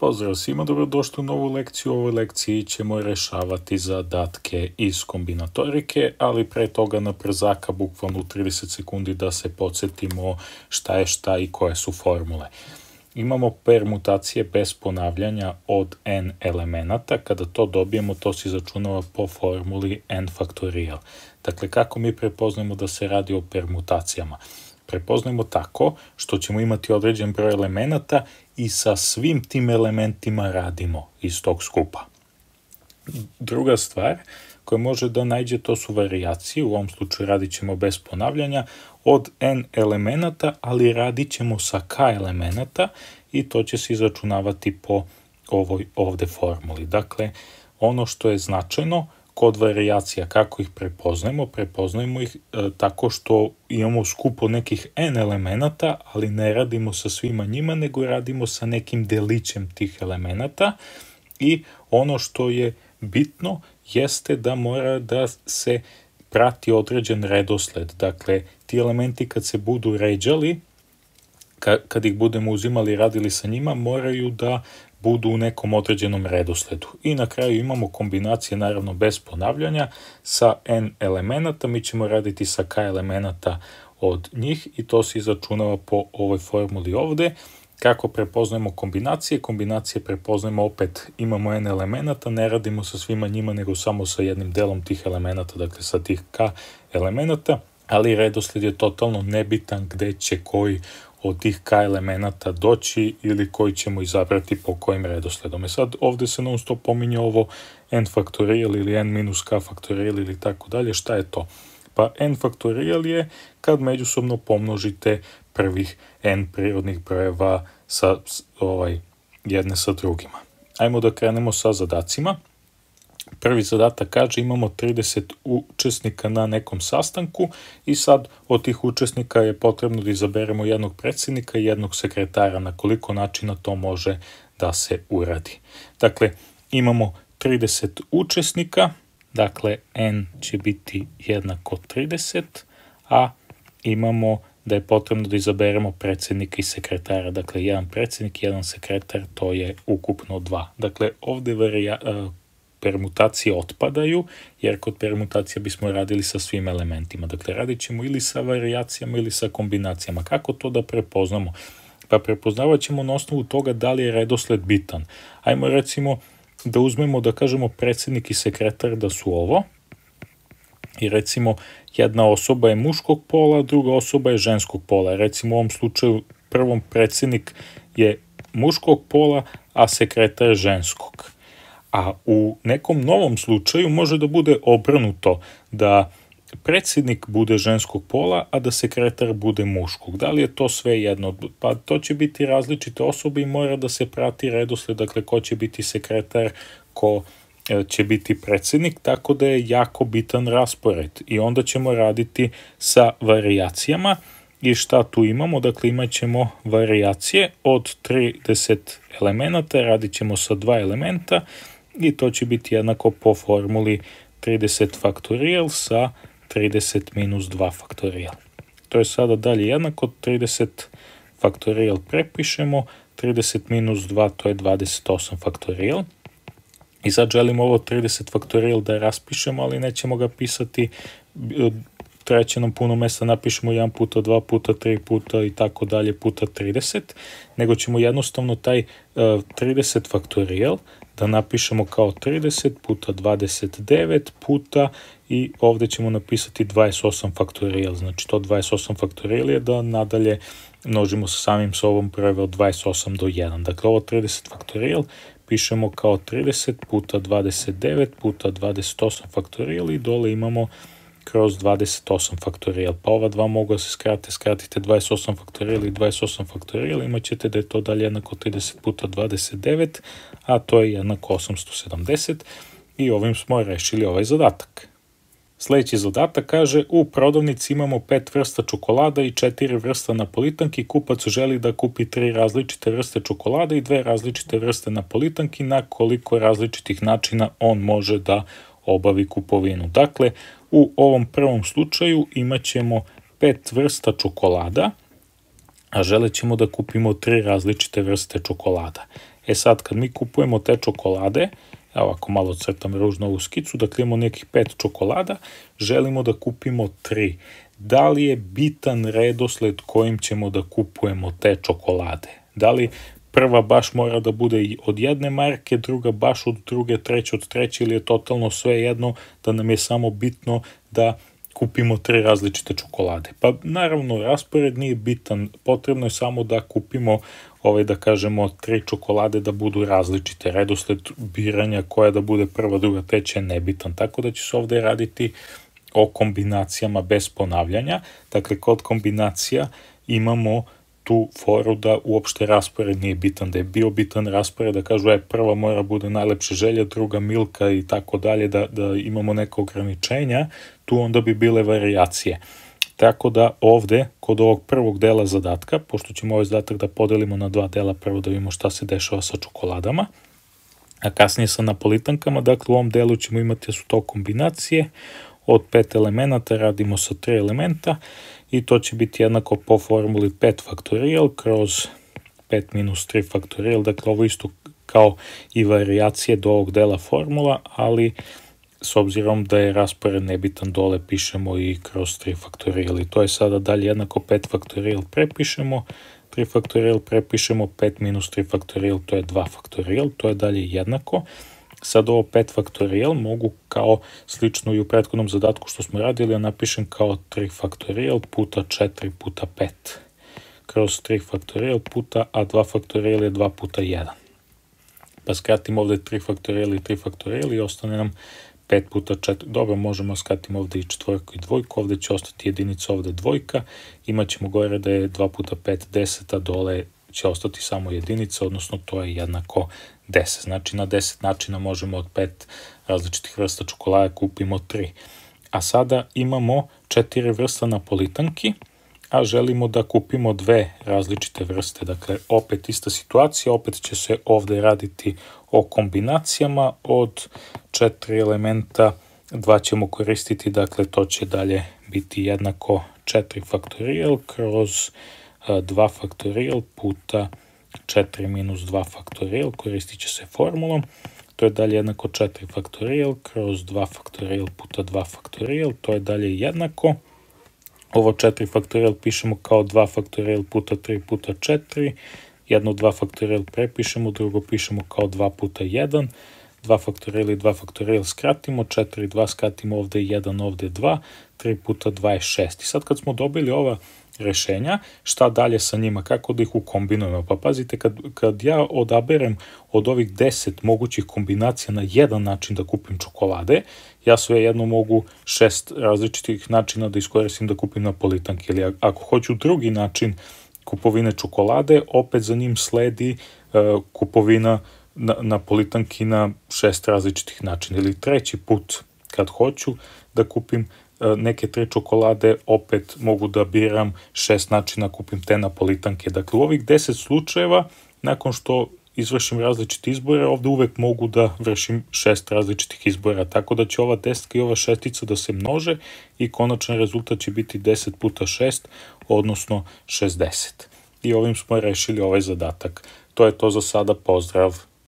Pozdrav svima, dobrodošli u novu lekciju. U ovoj lekciji ćemo rešavati zadatke iz kombinatorike, ali pre toga na przaka bukvalno 30 sekundi da se podsjetimo šta je šta i koje su formule. Imamo permutacije bez ponavljanja od n elemenata. Kada to dobijemo, to se izračunava po formuli n faktorijal. Dakle, kako mi prepoznajemo da se radi o permutacijama? Prepoznajemo tako što ćemo imati određen broj elemenata i sa svim tim elementima radimo iz tog skupa. Druga stvar koja može da najđe to su variacije, u ovom slučaju radit ćemo bez ponavljanja, od n elemenata, ali radit ćemo sa k elemenata i to će se izračunavati po ovoj ovde formuli. Dakle, ono što je značajno kod varijacija, kako ih prepoznajemo? Prepoznajemo ih e, tako što imamo skupo nekih n elemenata, ali ne radimo sa svima njima, nego radimo sa nekim delićem tih elemenata i ono što je bitno jeste da mora da se prati određen redosled. Dakle, ti elementi kad se budu ređali, kad ih budemo uzimali i radili sa njima, moraju da budu u nekom određenom redosledu. I na kraju imamo kombinacije naravno bez ponavljanja sa n elemenata, mi ćemo raditi sa k elemenata od njih i to se izračunava po ovoj formuli ovde. Kako prepoznajemo kombinacije? Kombinacije prepoznajemo opet, imamo n elemenata, ne radimo sa svima njima nego samo sa jednim delom tih elemenata, dakle sa tih k elemenata ali redosled je totalno nebitan gde će koji od tih K elemenata doći ili koji ćemo izabrati po kojim redosledom. E sad, ovde se non stop pominje ovo n faktorijal ili n minus k faktorijal ili tako dalje. Šta je to? Pa n faktorijal je kad međusobno pomnožite prvih n prirodnih brojeva sa, ovaj, jedne sa drugima. Ajmo da krenemo sa zadacima prvi zadatak kaže imamo 30 učesnika na nekom sastanku i sad od tih učesnika je potrebno da izaberemo jednog predsednika i jednog sekretara na koliko načina to može da se uradi. Dakle, imamo 30 učesnika, dakle n će biti jednako 30, a imamo da je potrebno da izaberemo predsednika i sekretara. Dakle, jedan predsednik, jedan sekretar, to je ukupno dva. Dakle, ovde varija, permutacije otpadaju, jer kod permutacija bismo radili sa svim elementima. Dakle, radit ćemo ili sa variacijama ili sa kombinacijama. Kako to da prepoznamo? Pa prepoznavat ćemo na osnovu toga da li je redosled bitan. Ajmo recimo da uzmemo da kažemo predsednik i sekretar da su ovo, i recimo jedna osoba je muškog pola, druga osoba je ženskog pola. Recimo u ovom slučaju prvom predsednik je muškog pola, a sekretar je ženskog a u nekom novom slučaju može da bude obrnuto, da predsednik bude ženskog pola, a da sekretar bude muškog. Da li je to sve jedno? Pa to će biti različite osobe i mora da se prati redosled, dakle ko će biti sekretar, ko e, će biti predsednik, tako da je jako bitan raspored i onda ćemo raditi sa varijacijama i šta tu imamo, dakle imat ćemo varijacije od 30 elemenata, radit ćemo sa dva elementa, i to će biti jednako po formuli 30 faktorijal sa 30 minus 2 faktorijal. To je sada dalje jednako, 30 faktorijal prepišemo, 30 minus 2 to je 28 faktorijal. I sad želimo ovo 30 faktorijal da raspišemo, ali nećemo ga pisati, e, treće nam puno mesta napišemo 1 puta, 2 puta, 3 puta i tako dalje puta 30, nego ćemo jednostavno taj 30 e, faktorijal da napišemo kao 30 puta 29 puta i ovde ćemo napisati 28 faktorijel. Znači to 28 faktorijel je da nadalje množimo sa samim sobom prve od 28 do 1. Dakle ovo 30 faktorijel pišemo kao 30 puta 29 puta 28 faktorijel i dole imamo 28 kroz 28 faktorijal, pa ova dva mogu da se skrate, skratite 28 faktorijal i 28 faktorijal, imat ćete da je to dalje jednako 30 puta 29, a to je jednako 870 i ovim smo rešili ovaj zadatak. Sledeći zadatak kaže, u prodavnici imamo pet vrsta čokolada i četiri vrsta napolitanki, kupac želi da kupi tri različite vrste čokolada i dve različite vrste napolitanki na koliko različitih načina on može da obavi kupovinu. Dakle, U ovom prvom slučaju imat ćemo pet vrsta čokolada, a želećemo da kupimo tri različite vrste čokolada. E sad, kad mi kupujemo te čokolade, evo ako malo crtam ružno ovu skicu, dakle imamo nekih pet čokolada, želimo da kupimo tri. Da li je bitan redosled kojim ćemo da kupujemo te čokolade? Da li prva baš mora da bude od jedne marke, druga baš od druge, treća od treće ili je totalno sve jedno da nam je samo bitno da kupimo tri različite čokolade. Pa naravno raspored nije bitan, potrebno je samo da kupimo ovaj da kažemo tri čokolade da budu različite, redosled biranja koja da bude prva, druga, treća je nebitan, tako da će se ovde raditi o kombinacijama bez ponavljanja, dakle kod kombinacija imamo uh, tu foru da uopšte raspored nije bitan, da je bio bitan raspored, da kažu, e, prva mora bude najlepša želja, druga milka i tako dalje, da, da imamo neka ograničenja, tu onda bi bile variacije. Tako da ovde, kod ovog prvog dela zadatka, pošto ćemo ovaj zadatak da podelimo na dva dela, prvo da vidimo šta se dešava sa čokoladama, a kasnije sa napolitankama, dakle u ovom delu ćemo imati da su to kombinacije, od pet elemenata radimo sa tri elementa, i to će biti jednako po formuli 5 faktorijal kroz 5 minus 3 faktorijal, dakle ovo isto kao i varijacije do ovog dela formula, ali s obzirom da je raspored nebitan dole pišemo i kroz 3 faktorijal i to je sada dalje jednako 5 faktorijal prepišemo, 3 faktorijal prepišemo, 5 minus 3 faktorijal to je 2 faktorijal, to je dalje jednako, Sad ovo 5 faktorijal mogu kao slično i u prethodnom zadatku što smo radili, ja napišem kao 3 faktorijal puta 4 puta 5 kroz 3 faktorijal puta, a 2 faktorijal je 2 puta 1. Pa skratim ovde 3 faktorijal i 3 faktorijal i ostane nam 5 puta 4. Dobro, možemo skratimo ovde i četvorku i dvojku, ovde će ostati jedinica, ovde dvojka. Imaćemo gore da je 2 puta 5 10, a dole će ostati samo jedinica, odnosno to je jednako 10. Znači na 10 načina možemo od pet različitih vrsta čokolade kupimo 3. A sada imamo četiri vrsta napolitanki, a želimo da kupimo dve različite vrste. Dakle, opet ista situacija, opet će se ovde raditi o kombinacijama od četiri elementa, dva ćemo koristiti, dakle to će dalje biti jednako 4 faktorijel kroz 2 e, faktorijel puta 4. 4 minus 2 faktorijal koristit će se formulom. To je dalje jednako 4 faktorijal kroz 2 faktorijal puta 2 faktorijal. To je dalje jednako. Ovo 4 faktorijal pišemo kao 2 faktorijal puta 3 puta 4. Jedno 2 faktorijal prepišemo, drugo pišemo kao 2 puta 1. 2 faktorijal i 2 faktorijal skratimo, 4 i 2 skratimo ovde 1, ovde 2, 3 puta 2 je 6. I sad kad smo dobili ova rešenja, šta dalje sa njima, kako da ih ukombinujemo. Pa pazite, kad, kad ja odaberem od ovih 10 mogućih kombinacija na jedan način da kupim čokolade, ja sve jedno mogu šest različitih načina da iskoristim da kupim napolitanke. Ili ako hoću drugi način kupovine čokolade, opet za njim sledi uh, kupovina na, napolitanki na šest različitih načina. Ili treći put kad hoću da kupim E, neke tri čokolade, opet mogu da biram šest načina, kupim te napolitanke. Dakle, u ovih deset slučajeva, nakon što izvršim različite izbore, ovde uvek mogu da vršim šest različitih izbora, tako da će ova desetka i ova šestica da se množe i konačan rezultat će biti 10 puta 6, odnosno 60. I ovim smo rešili ovaj zadatak. To je to za sada, pozdrav!